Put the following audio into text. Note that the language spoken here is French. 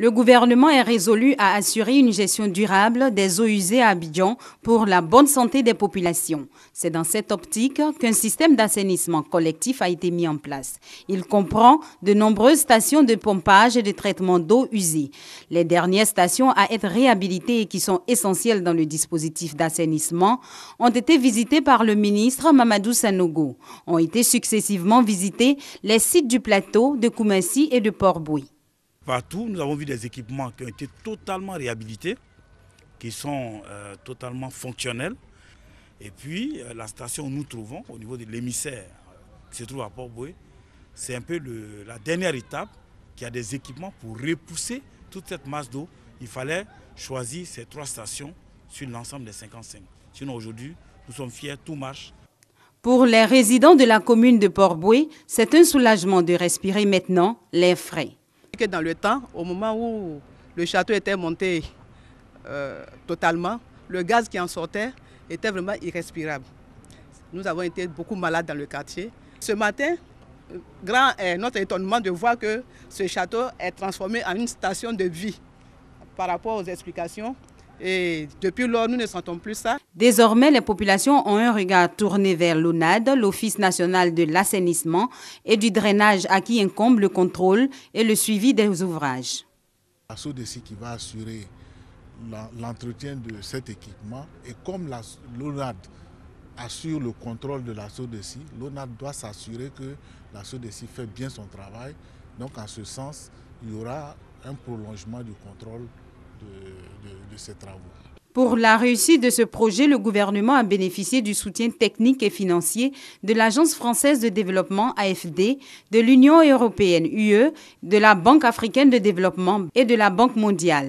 Le gouvernement est résolu à assurer une gestion durable des eaux usées à Abidjan pour la bonne santé des populations. C'est dans cette optique qu'un système d'assainissement collectif a été mis en place. Il comprend de nombreuses stations de pompage et de traitement d'eau usée. Les dernières stations à être réhabilitées et qui sont essentielles dans le dispositif d'assainissement ont été visitées par le ministre Mamadou Sanogo. Ont été successivement visités les sites du plateau de Koumassi et de Port-Bouy partout. Nous avons vu des équipements qui ont été totalement réhabilités, qui sont euh, totalement fonctionnels. Et puis, euh, la station où nous trouvons, au niveau de l'émissaire qui se trouve à Port-Boué, c'est un peu la dernière étape qui a des équipements pour repousser toute cette masse d'eau. Il fallait choisir ces trois stations sur l'ensemble des 55. Sinon, aujourd'hui, nous sommes fiers, tout marche. Pour les résidents de la commune de Port-Boué, c'est un soulagement de respirer maintenant l'air frais que dans le temps, au moment où le château était monté euh, totalement, le gaz qui en sortait était vraiment irrespirable. Nous avons été beaucoup malades dans le quartier. Ce matin, grand est euh, notre étonnement de voir que ce château est transformé en une station de vie par rapport aux explications et depuis lors, nous ne sentons plus ça. Désormais, les populations ont un regard tourné vers l'ONAD, l'Office national de l'assainissement et du drainage à qui incombe le contrôle et le suivi des ouvrages. de SODC qui va assurer l'entretien de cet équipement et comme l'ONAD assure le contrôle de l'assaut de SODC, l'ONAD doit s'assurer que l'assaut de SODC fait bien son travail. Donc en ce sens, il y aura un prolongement du contrôle de, de pour la réussite de ce projet, le gouvernement a bénéficié du soutien technique et financier de l'Agence française de développement AFD, de l'Union européenne UE, de la Banque africaine de développement et de la Banque mondiale.